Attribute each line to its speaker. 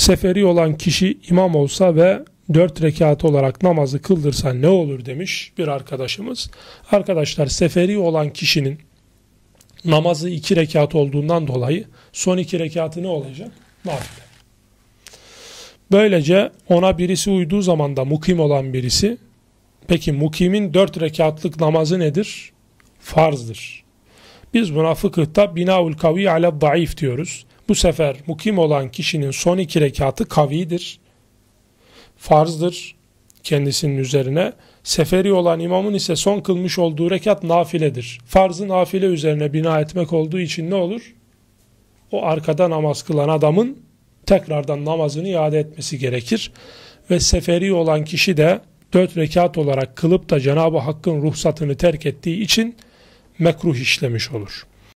Speaker 1: Seferi olan kişi imam olsa ve dört rekat olarak namazı kıldırsa ne olur demiş bir arkadaşımız. Arkadaşlar seferi olan kişinin namazı iki rekat olduğundan dolayı son iki rekatı ne olacak? Nafile. Böylece ona birisi uyduğu zaman da mukim olan birisi, peki mukimin dört rekatlık namazı nedir? Farzdır. Biz buna fıkıhta binaul kavi ala daif diyoruz. Bu sefer mukim olan kişinin son iki rekatı kavidir, farzdır kendisinin üzerine. Seferi olan imamın ise son kılmış olduğu rekat nafiledir. Farzı nafile üzerine bina etmek olduğu için ne olur? O arkada namaz kılan adamın tekrardan namazını iade etmesi gerekir. Ve seferi olan kişi de dört rekat olarak kılıp da Cenab-ı Hakk'ın ruhsatını terk ettiği için mekruh işlemiş olur.''